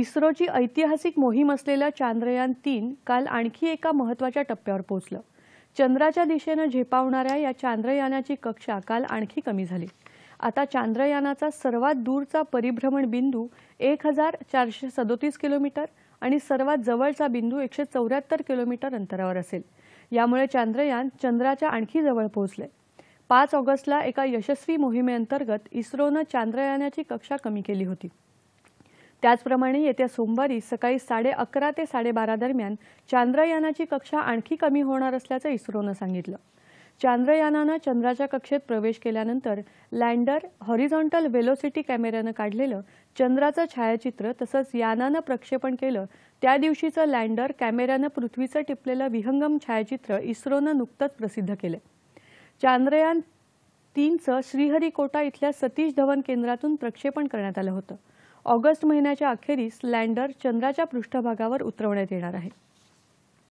इस्रोची ऐतिहासिक मोहीम असलेलं चांद्रयान तीन काल आणखी एका महत्त्वाच्या टप्प्यावर पोहोचलं चंद्राच्या दिशेनं झेपावणाऱ्या या चांद्रयानाची कक्षा काल आणखी कमी झाली आता चांद्रयानाचा सर्वात दूरचा परिभ्रमण बिंदू एक हजार चारशे सदोतीस किलोमीटर आणि सर्वात जवळचा बिंदू एकशे चौऱ्याहत्तर किलोमीटर अंतरावर असेल यामुळे चांद्रयान चंद्राच्या आणखी जवळ पोहोचले पाच ऑगस्टला एका यशस्वी मोहिमेअंतर्गत इस्रोनं चांद्रयानाची कक्षा कमी केली होती त्याचप्रमाणे येत्या सोमवारी सकाळी साडे अकरा ते साडेबारा दरम्यान चांद्रयानाची कक्षा आणखी कमी होणार असल्याचं इस्रोनं सांगितलं चांद्रयानानं चंद्राच्या कक्षेत प्रवेश केल्यानंतर लँडर हॉरिझॉन्टल वेलोसिटी कॅमेऱ्यानं काढलेलं चंद्राचं छायाचित्र तसंच यानानं प्रक्षेपण केलं त्या दिवशीचं लँडर कॅमेऱ्यानं पृथ्वीचं टिपलेलं विहंगम छायाचित्र इस्रोनं नुकतंच प्रसिद्ध केलं चांद्रयान तीनचं श्रीहरिकोटा इथल्या सतीश धवन केंद्रातून प्रक्षेपण करण्यात आलं होतं ऑगस्ट महिन्याच्या अखेरीस लँडर चंद्राच्या पृष्ठभागावर उतरवण्यात येणार आहे